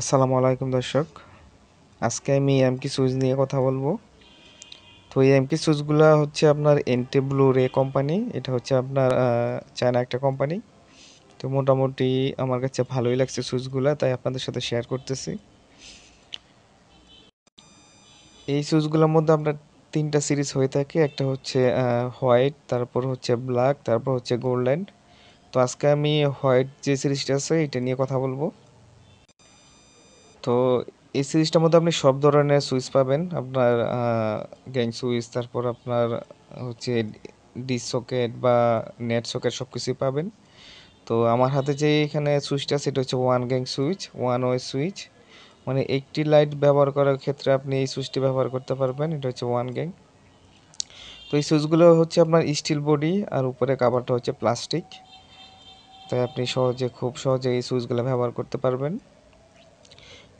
আসসালামু আলাইকুম দর্শক আজকে আমি এমকি সুইচ নিয়ে কথা বলবো তো এই এমকি সুইচগুলো হচ্ছে আপনার এনটি ব্লু রে কোম্পানি এটা হচ্ছে আপনার চায়না একটা কোম্পানি তো মোটামুটি আমার কাছে ভালোই লাগছে সুইচগুলো তাই আপনাদের সাথে শেয়ার করতেছি এই সুইচগুলোর মধ্যে আপনার তিনটা সিরিজ হয়ে থাকে একটা হচ্ছে হোয়াইট তারপর হচ্ছে ব্ল্যাক তারপর হচ্ছে গোল্ডেন তো আজকে আমি হোয়াইট যে সিরিজটা আছে এটা নিয়ে কথা বলবো তো এই সিরিজটার মধ্যে আপনি সব ধরনের সুইচ পাবেন আপনার গ্যাং সুইচ তারপর আপনার হচ্ছে ডি সকেট বা নেট সকেট সব কিছুই পাবেন তো আমার হাতে যে এখানে সুইচটা সেটা হচ্ছে one gang switch one way switch মানে একটি লাইট ব্যবহার করার ক্ষেত্রে আপনি এই সুইচটি ব্যবহার করতে পারবেন এটা হচ্ছে ওয়ান গ্যাং তো এই সুইচগুলো হচ্ছে আপনার স্টিল বডি আর উপরে কাভারটা হচ্ছে প্লাস্টিক তাই আপনি সহজে খুব সহজে এই সুইচগুলো ব্যবহার করতে পারবেন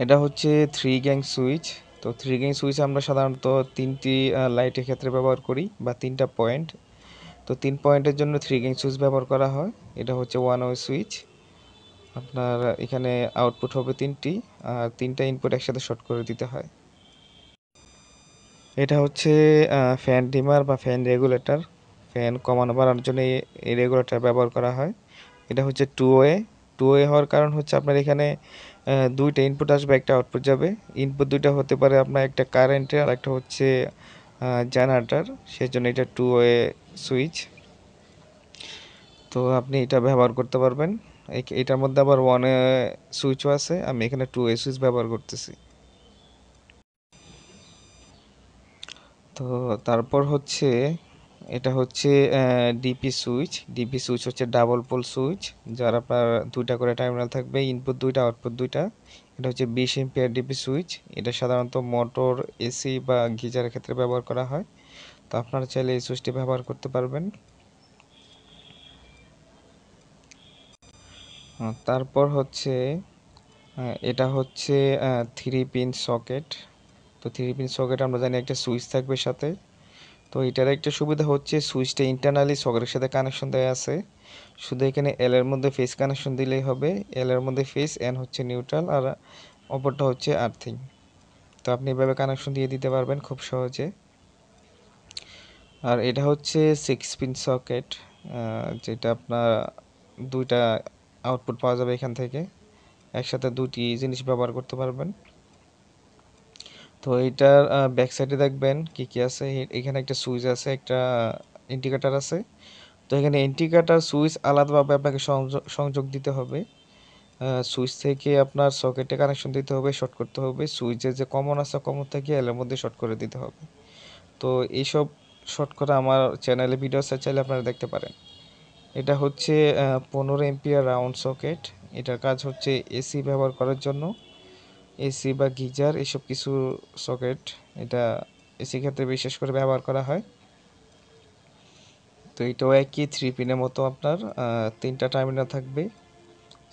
এটা হচ্ছে থ্রি গ্যাং সুইচ তো থ্রি গ্যাং সুইচ আমরা সাধারণত তিনটি লাইটের ক্ষেত্রে ব্যবহার করি বা তিনটা পয়েন্ট তো তিন পয়েন্টের জন্য থ্রি গ্যাং সুইচ ব্যবহার করা হয় এটা হচ্ছে ওয়ান ওয়ে সুইচ আপনার এখানে আউটপুট হবে তিনটি আর তিনটা ইনপুট একসাথে শর্ট করে দিতে হয় এটা হচ্ছে ফ্যান ডিমার বা ফ্যান রেগুলেটর ফ্যান কমানো বাড়ানোর জন্য এই রেগুলেটর ব্যবহার করা হয় এটা হচ্ছে টু ওয়ে টু ওয়ে হওয়ার কারণ হচ্ছে আপনার এখানে দুইটা ইনপুট আসবে একটা আউটপুট যাবে ইনপুট দুইটা হতে পারে আপনার একটা কারেন্টের আর একটা হচ্ছে জেনারেটার সেজন্য এটা টু ওয়ে সুইচ তো আপনি এটা ব্যবহার করতে পারবেন এটার মধ্যে আবার ওয়ান এ সুইচও আছে আমি এখানে টু এ সুইচ ব্যবহার করতেছি তো তারপর হচ্ছে এটা হচ্ছে ডিপি সুইচ ডিপি সুইচ হচ্ছে ডাবল পোল সুইচ যার আপনার দুইটা করে টার্মিনাল থাকবে ইনপুট দুইটা আউটপুট দুইটা এটা হচ্ছে বিশ এম্পিয়ার ডিপি সুইচ এটা সাধারণত মোটর এসি বা গিজারের ক্ষেত্রে ব্যবহার করা হয় তো আপনারা চাইলে এই সুইচটি ব্যবহার করতে পারবেন তারপর হচ্ছে এটা হচ্ছে থ্রি পিন সকেট তো থ্রি পিন সকেট আমরা জানি একটা সুইচ থাকবে সাথে তো এটার একটা সুবিধা হচ্ছে সুইচটা ইন্টারনালি সকের সাথে কানেকশন দেওয়া আছে শুধু এখানে এল এর মধ্যে ফেস কানেকশন দিলেই হবে এল এর মধ্যে ফেস এন হচ্ছে নিউট্রাল আর অপরটা হচ্ছে আর্থিং তো আপনি এভাবে কানেকশন দিয়ে দিতে পারবেন খুব সহজে আর এটা হচ্ছে সিক্স পিন সকেট যেটা আপনার দুইটা আউটপুট পাওয়া যাবে এখান থেকে একসাথে দুটি জিনিস ব্যবহার করতে পারবেন তো এটার ব্যাক সাইডে দেখবেন কি কি আছে এখানে একটা সুইচ আছে একটা ইন্ডিকেটার আছে তো এখানে ইন্ডিকেটার সুইচ আলাদাভাবে আপনাকে সংযোগ দিতে হবে সুইচ থেকে আপনার সকেটে কানেকশন দিতে হবে শর্ট করতে হবে সুইচে যে কমন আছে কমন থেকে এলের মধ্যে শর্ট করে দিতে হবে তো এইসব শর্ট করা আমার চ্যানেলে ভিডিও আছে চাইলে আপনারা দেখতে পারেন এটা হচ্ছে পনেরো এমপিয়ার রাউন্ড সকেট এটার কাজ হচ্ছে এসি ব্যবহার করার জন্য এসি বা গিজার এসব কিছু সকেট এটা এসি ক্ষেত্রে বিশেষ করে ব্যবহার করা হয় তো এটাও একই থ্রি পিনের মতো আপনার তিনটা টার্মিনাল থাকবে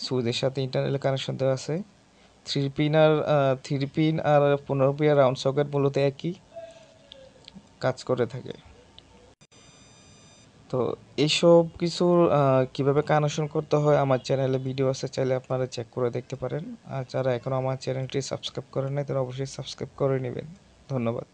সুইচের সাথে ইন্টারনেল কানেকশন দেওয়া আছে থ্রি পিন আর থ্রি পিন আর পনেরো পিন রাউন্ড সকেট মূলত একই কাজ করে থাকে তো এইসব কিছুর কিভাবে কানেকশন করতে হয় আমার চ্যানেলে ভিডিও আছে চাইলে আপনারা চেক করে দেখতে পারেন আর যারা এখনও আমার চ্যানেলটি সাবস্ক্রাইব করেন নাই তারা অবশ্যই সাবস্ক্রাইব করে নেবেন ধন্যবাদ